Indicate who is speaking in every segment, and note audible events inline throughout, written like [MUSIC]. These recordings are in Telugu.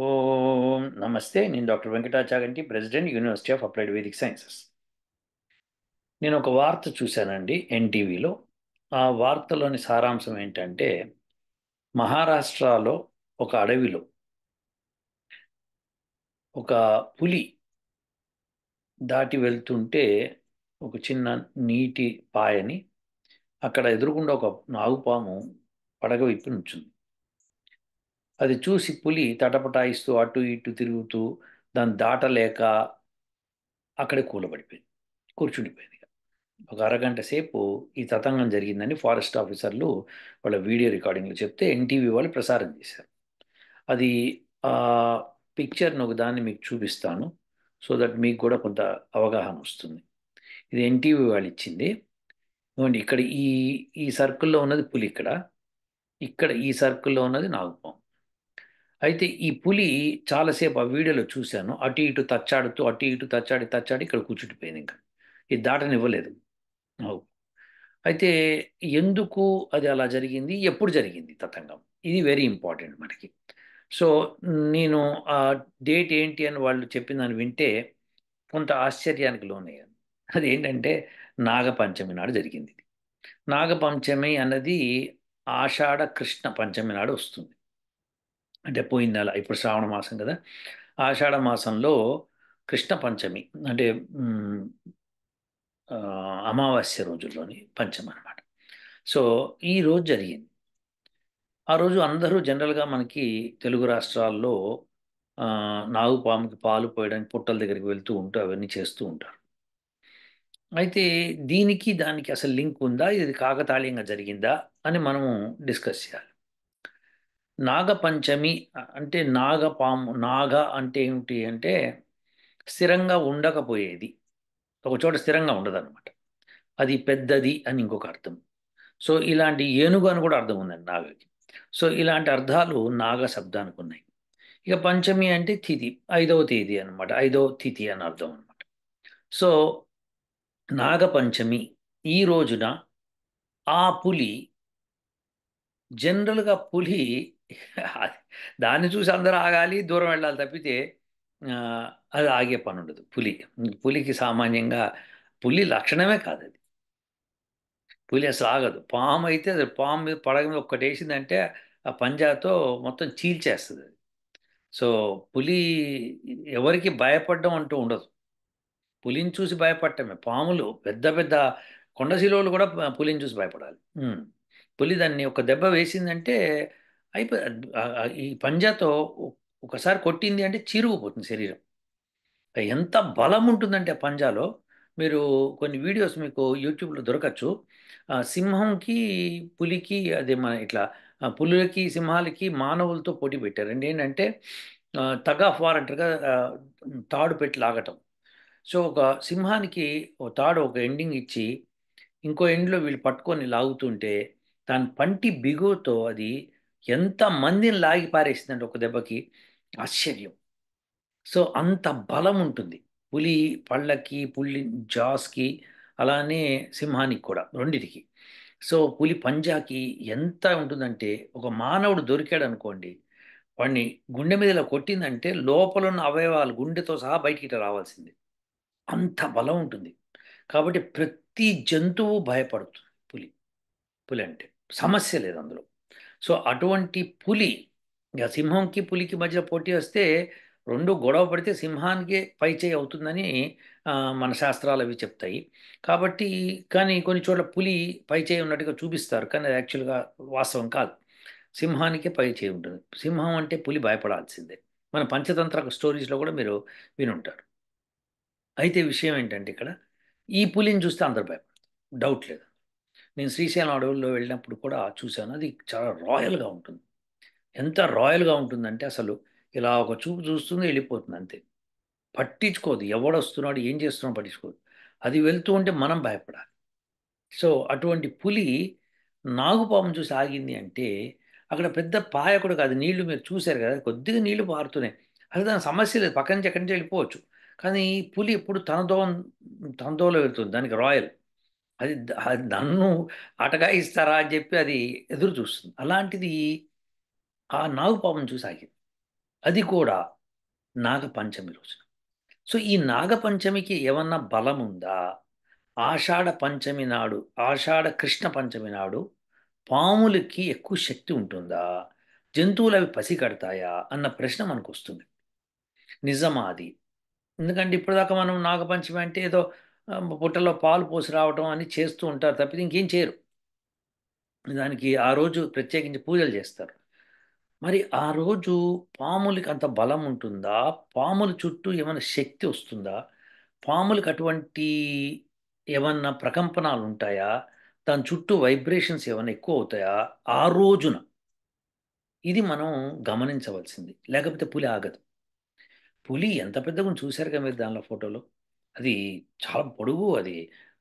Speaker 1: ఓం నమస్తే నేను doctor Venkata Chaganti president university of applied Vedic sciences నేను ఒక వార్త చూశానండి ఎన్టీవీలో ఆ వార్తలోని సారాంశం ఏంటంటే మహారాష్ట్రలో ఒక అడవిలో ఒక పులి దాటి వెళ్తుంటే ఒక చిన్న నీటి పాయని అక్కడ ఎదురుకుండా ఒక నాగుపాము పడగ విప్పి నుంచుంది అది చూసి పులి తటపటాయిస్తూ అటు ఇటు తిరుగుతూ దాన్ని దాటలేక అక్కడే కూలబడిపోయింది కూర్చుండిపోయింది ఒక అరగంట సేపు ఈ తతంగం జరిగిందని ఫారెస్ట్ ఆఫీసర్లు వాళ్ళ వీడియో రికార్డింగ్లో చెప్తే ఎన్టీవీ వాళ్ళు ప్రసారం చేశారు అది పిక్చర్ను ఒక దాన్ని మీకు చూపిస్తాను సో దట్ మీకు కూడా కొంత అవగాహన వస్తుంది ఇది ఎన్టీవీ వాళ్ళు ఇచ్చింది ఇక్కడ ఈ ఈ సర్కిల్లో ఉన్నది పులి ఇక్కడ ఇక్కడ ఈ సర్కిల్లో ఉన్నది నాగపాము అయితే ఈ పులి చాలాసేపు ఆ వీడియోలో చూశాను అటు ఇటు తచ్చాడుతూ అటు ఇటు తచ్చాడి తచ్చాడి ఇక్కడ కూర్చుంటిపోయింది ఇంకా ఇది దాటనివ్వలేదు అయితే ఎందుకు అది అలా జరిగింది ఎప్పుడు జరిగింది తతంగం ఇది వెరీ ఇంపార్టెంట్ మనకి సో నేను ఆ డేట్ ఏంటి అని వాళ్ళు చెప్పిందని వింటే కొంత ఆశ్చర్యానికి లోనయ్యాను అదేంటంటే నాగపంచమి నాడు జరిగింది నాగపంచమి అన్నది ఆషాఢ కృష్ణ పంచమి నాడు వస్తుంది అంటే పోయింది అలా ఇప్పుడు శ్రావణ మాసం కదా ఆషాఢ మాసంలో కృష్ణ పంచమి అంటే అమావాస్య రోజుల్లోని పంచమి అనమాట సో ఈ రోజు జరిగింది ఆ రోజు అందరూ జనరల్గా మనకి తెలుగు రాష్ట్రాల్లో నాగు పాముకి పాలు పోయడానికి పుట్టల దగ్గరికి వెళ్తూ ఉంటూ అవన్నీ చేస్తూ ఉంటారు అయితే దీనికి దానికి అసలు లింక్ ఉందా ఇది కాకతాళీయంగా జరిగిందా అని మనము డిస్కస్ చేయాలి నాగపంచమి అంటే నాగపాము నాగ అంటే ఏమిటి అంటే స్థిరంగా ఉండకపోయేది ఒక చోట స్థిరంగా ఉండదన్నమాట అది పెద్దది అని ఇంకొక అర్థం సో ఇలాంటి ఏనుగు అని కూడా అర్థం ఉందండి నాగకి సో ఇలాంటి అర్థాలు నాగ శబ్దానికి ఉన్నాయి ఇక పంచమి అంటే తిథి ఐదవ తేదీ అనమాట ఐదవ తిథి అని అర్థం అనమాట సో నాగపంచమి ఈ రోజున ఆ పులి జనరల్గా పులి [LAUGHS] దాన్ని చూసి అందరూ ఆగాలి దూరం వెళ్ళాలి తప్పితే అది ఆగే పని ఉండదు పులి పులికి సామాన్యంగా పులి లక్షణమే కాదు అది పులి అసలు ఆగదు పాము అయితే అది పాము మీద పడగ మీద ఒక్కటి వేసిందంటే ఆ పంజాతో మొత్తం చీల్చేస్తుంది అది సో పులి ఎవరికి భయపడడం అంటూ ఉండదు పులిని చూసి భయపడటమే పాములు పెద్ద పెద్ద కొండశిలోలు కూడా పులిని చూసి భయపడాలి పులి దాన్ని ఒక దెబ్బ వేసిందంటే అయిపోయి ఈ పంజాతో ఒకసారి కొట్టింది అంటే చిరుగుపోతుంది శరీరం ఎంత బలం ఉంటుందంటే ఆ పంజాలో మీరు కొన్ని వీడియోస్ మీకు యూట్యూబ్లో దొరకచ్చు సింహంకి పులికి అదే మన ఇట్లా పులులకి సింహాలకి మానవులతో పోటీ పెట్టారు అండి ఏంటంటే తగ్ ఆఫ్ వార్ అంటారుగా తాడు పెట్టి లాగటం సో ఒక సింహానికి తాడు ఒక ఎండింగ్ ఇచ్చి ఇంకో ఎండ్లో వీళ్ళు పట్టుకొని లాగుతుంటే దాని పంటి బిగుతో అది మందిని లాగి పారేసిందండి ఒక దెబ్బకి ఆశ్చర్యం సో అంత బలం ఉంటుంది పులి పళ్ళకి పులి జాస్కి అలానే సింహానికి కూడా రెండిటికి సో పులి పంజాకి ఎంత ఉంటుందంటే ఒక మానవుడు దొరికాడు అనుకోండి వాడిని గుండె మీదలో కొట్టిందంటే లోపల ఉన్న అవయవాలు గుండెతో సహా బయటికి రావాల్సింది అంత బలం ఉంటుంది కాబట్టి ప్రతి జంతువు భయపడుతుంది పులి పులి అంటే సమస్య లేదు అందులో సో అటువంటి పులి ఇక సింహంకి పులికి మధ్య పోటీ వస్తే రెండు గొడవ పడితే సింహానికి పైచేయి అవుతుందని మన శాస్త్రాలు అవి చెప్తాయి కాబట్టి కానీ కొన్ని చోట్ల పులి పైచేయి ఉన్నట్టుగా చూపిస్తారు కానీ అది యాక్చువల్గా వాస్తవం కాదు సింహానికే పైచేయి ఉంటుంది సింహం అంటే పులి భయపడాల్సిందే మన పంచతంత్ర స్టోరీస్లో కూడా మీరు వినుంటారు అయితే విషయం ఏంటంటే ఇక్కడ ఈ పులిని చూస్తే అందరు భయపడతారు డౌట్ లేదు నేను శ్రీశైలం అడవుల్లో వెళ్ళినప్పుడు కూడా చూశాను అది చాలా రాయల్గా ఉంటుంది ఎంత రాయల్గా ఉంటుందంటే అసలు ఇలా ఒక చూపు చూస్తుంది వెళ్ళిపోతుంది అంతే పట్టించుకోదు ఎవడు వస్తున్నాడు ఏం చేస్తున్నాడు పట్టించుకోదు అది వెళ్తూ ఉంటే మనం భయపడాలి సో అటువంటి పులి నాగుపాపం చూసి ఆగింది అంటే అక్కడ పెద్ద పాయకుడు కాదు నీళ్లు మీరు చూశారు కదా కొద్దిగా నీళ్లు పారుతున్నాయి అది దాని సమస్య లేదు పక్కన నుంచి ఎక్కడి నుంచి వెళ్ళిపోవచ్చు కానీ పులి ఎప్పుడు తనతో తనతోలో వెళ్తుంది దానికి రాయల్ అది నన్ను అటగా ఇస్తారా అని చెప్పి అది ఎదురు చూస్తుంది అలాంటిది ఆ నాగు పాపం అది కూడా నాగపంచమి రోజున సో ఈ నాగపంచమికి ఏమన్నా బలం ఉందా ఆషాఢ పంచమి నాడు ఆషాఢ కృష్ణ పంచమి నాడు పాములకి ఎక్కువ శక్తి ఉంటుందా జంతువులు అవి కడతాయా అన్న ప్రశ్న మనకు వస్తుంది నిజమా అది ఎందుకంటే ఇప్పటిదాకా మనం నాగపంచమి అంటే ఏదో పుట్టలో పాలు పోసి రావటం అని చేస్తూ ఉంటారు తప్పితే ఇంకేం చేయరు దానికి ఆ రోజు ప్రత్యేకించి పూజలు చేస్తారు మరి ఆ రోజు పాములకి అంత బలం ఉంటుందా పాముల చుట్టూ ఏమైనా శక్తి వస్తుందా పాములకు అటువంటి ఏమన్నా ప్రకంపనాలు ఉంటాయా దాని చుట్టూ వైబ్రేషన్స్ ఏమైనా ఎక్కువ అవుతాయా ఆ రోజున ఇది మనం గమనించవలసింది లేకపోతే పులి ఆగదు పులి ఎంత పెద్దగా చూశారు కదా మీరు దానిలో ఫోటోలో అది చాలా పొడుగు అది.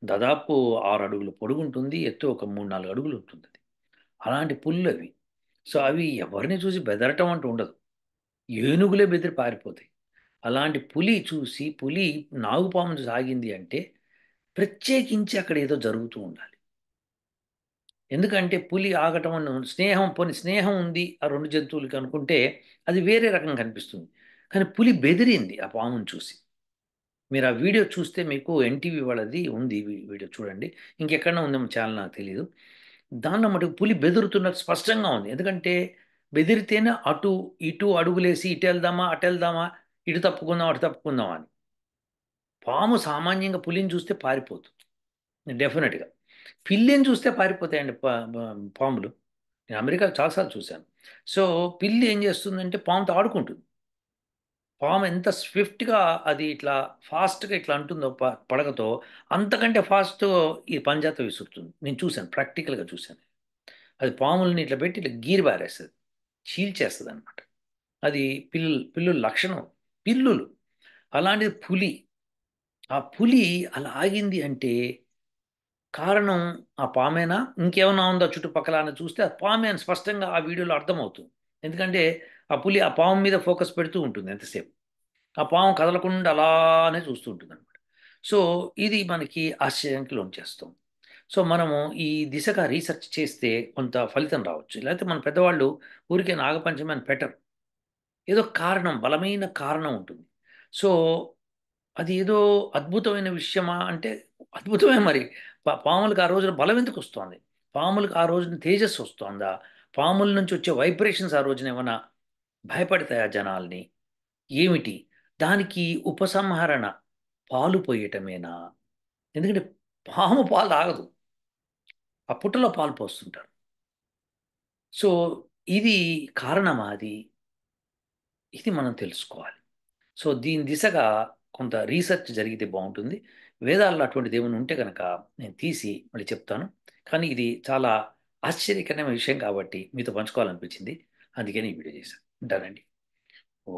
Speaker 1: దాదాపు ఆరు అడుగులు పొడుగు ఉంటుంది ఎత్తు ఒక మూడు నాలుగు అడుగులు అది అలాంటి అవి సో, అవి ఎవరిని చూసి బెదరటం అంటూ ఉండదు. ఏనుగులే బెదిరి పారిపోతాయి. అలాంటి పులి చూసి పులి నాగుపాము సాగింది అంటే, ప్రత్యేకించి అక్కడ ఏదో జరుగుతూ ఉండాలి. ఎందుకంటే పులి ఆగటం అన్న స్నేహం పోని స్నేహం ఉంది ఆ రెండు జంతువులకి అనుకుంటే, అది వేరే రకంగా కనిపిస్తుంది. కానీ పులి బెదిరింది ఆ పామును చూసి. మీరు ఆ వీడియో చూస్తే మీకు ఎన్టీవీ వాళ్ళది ఉంది వీడియో చూడండి ఇంకెక్కడన్నా ఉందేమో ఛానల్ నాకు తెలియదు దానిలో మటుకు పులి బెదురుతున్నట్టు స్పష్టంగా ఉంది ఎందుకంటే బెదిరితేనే అటు ఇటు అడుగులేసి ఇటు వెళ్దామా అటు వెళ్దామా ఇటు తప్పుకుందాం అటు తప్పుకుందాం అని పాము సామాన్యంగా పులిని చూస్తే పారిపోతుంది డెఫినెట్గా పిల్లిని చూస్తే పారిపోతాయండి పాములు నేను అమెరికా చాలాసార్లు చూశాను సో పిల్లి ఏం చేస్తుందంటే పాముతో ఆడుకుంటుంది పాము ఎంత స్విఫ్ట్గా అది ఇట్లా ఫాస్ట్గా ఇట్లా అంటుందో పడకతో అంతకంటే ఫాస్ట్ ఈ పంజాత విసురుతుంది నేను చూశాను ప్రాక్టికల్గా చూశాను అది పాముల్ని ఇట్లా పెట్టి ఇట్లా గీరి బారేస్తుంది చీల్చేస్తుంది అనమాట అది పిల్లు పిల్లుల లక్షణం పిల్లులు అలాంటిది పులి ఆ పులి అలా ఆగింది అంటే కారణం ఆ పామేనా ఇంకేమైనా ఉందో చుట్టుపక్కల అని చూస్తే ఆ పామే అని స్పష్టంగా ఆ వీడియోలో అర్థమవుతుంది ఎందుకంటే ఆ పులి ఆ పాము మీద ఫోకస్ పెడుతూ ఉంటుంది ఎంతసేపు ఆ పాము కదలకుండా అలానే చూస్తూ ఉంటుంది అనమాట సో ఇది మనకి ఆశ్చర్యానికి లోన్ చేస్తాం సో మనము ఈ దిశగా రీసెర్చ్ చేస్తే కొంత ఫలితం రావచ్చు లేకపోతే మన పెద్దవాళ్ళు ఊరికే నాగపంచమి అని పెట్టరు ఏదో కారణం బలమైన కారణం ఉంటుంది సో అది ఏదో అద్భుతమైన విషయమా అంటే అద్భుతమే మరి పాములకు ఆ రోజున బలం ఎందుకు వస్తుంది పాములకు ఆ రోజున తేజస్సు వస్తుందా పాముల నుంచి వచ్చే వైబ్రేషన్స్ ఆ రోజున ఏమైనా భయపడతాయి ఆ జనాల్ని ఏమిటి దానికి ఉపసంహరణ పాలు పోయటమేనా ఎందుకంటే పాము పాలు తాగదు ఆ పుట్టలో పాలు పోస్తుంటారు సో ఇది కారణమా అది ఇది మనం తెలుసుకోవాలి సో దీని దిశగా కొంత రీసెర్చ్ జరిగితే బాగుంటుంది వేదాల్లో అటువంటి దేవుని ఉంటే కనుక నేను తీసి మళ్ళీ చెప్తాను కానీ ఇది చాలా ఆశ్చర్యకరమైన విషయం కాబట్టి మీతో పంచుకోవాలనిపించింది అందుకని ఈ వీడియో చేశాను ఉంటారండి ఓ